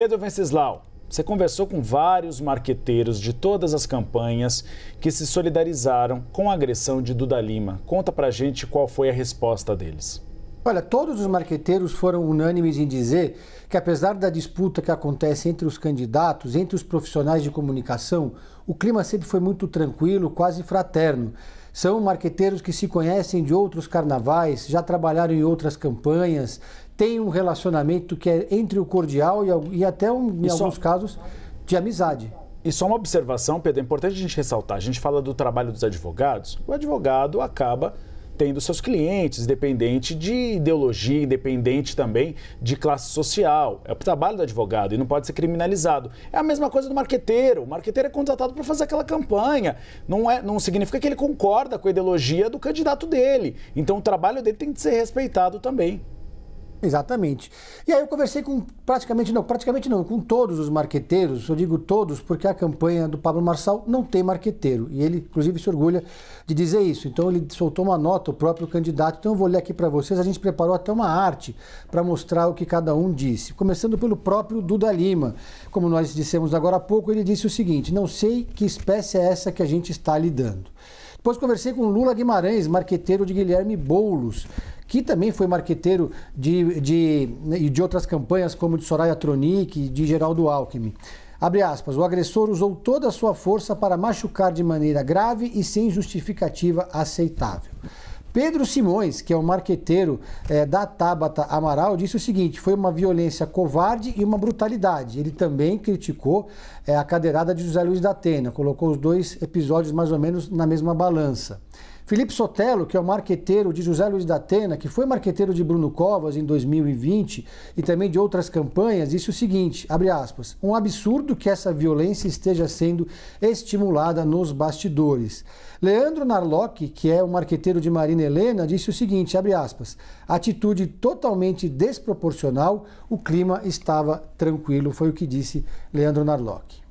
Pedro Venceslau, você conversou com vários marqueteiros de todas as campanhas que se solidarizaram com a agressão de Duda Lima. Conta pra gente qual foi a resposta deles. Olha, todos os marqueteiros foram unânimes em dizer que, apesar da disputa que acontece entre os candidatos, entre os profissionais de comunicação, o clima sempre foi muito tranquilo, quase fraterno. São marqueteiros que se conhecem de outros carnavais, já trabalharam em outras campanhas, têm um relacionamento que é entre o cordial e, e até, um, em e alguns só... casos, de amizade. E só uma observação, Pedro, é importante a gente ressaltar. A gente fala do trabalho dos advogados. O advogado acaba tendo seus clientes, independente de ideologia, independente também de classe social. É o trabalho do advogado e não pode ser criminalizado. É a mesma coisa do marqueteiro. O marqueteiro é contratado para fazer aquela campanha. Não, é, não significa que ele concorda com a ideologia do candidato dele. Então o trabalho dele tem que ser respeitado também. Exatamente. E aí eu conversei com praticamente não, praticamente não, com todos os marqueteiros, eu digo todos, porque a campanha do Pablo Marçal não tem marqueteiro. E ele, inclusive, se orgulha de dizer isso. Então ele soltou uma nota, o próprio candidato. Então eu vou ler aqui para vocês. A gente preparou até uma arte para mostrar o que cada um disse. Começando pelo próprio Duda Lima. Como nós dissemos agora há pouco, ele disse o seguinte: não sei que espécie é essa que a gente está lidando. Depois conversei com Lula Guimarães, marqueteiro de Guilherme Boulos, que também foi marqueteiro de, de, né, de outras campanhas, como de Soraya Tronic e de Geraldo Alckmin. Abre aspas, o agressor usou toda a sua força para machucar de maneira grave e sem justificativa aceitável. Pedro Simões, que é o um marqueteiro é, da Tabata Amaral, disse o seguinte: foi uma violência covarde e uma brutalidade. Ele também criticou é, a cadeirada de José Luiz da Atena, colocou os dois episódios mais ou menos na mesma balança. Felipe Sotelo, que é o marqueteiro de José Luiz da Atena, que foi marqueteiro de Bruno Covas em 2020 e também de outras campanhas, disse o seguinte, abre aspas, um absurdo que essa violência esteja sendo estimulada nos bastidores. Leandro Narlock, que é o marqueteiro de Marina Helena, disse o seguinte, abre aspas, atitude totalmente desproporcional, o clima estava tranquilo, foi o que disse Leandro Narlock.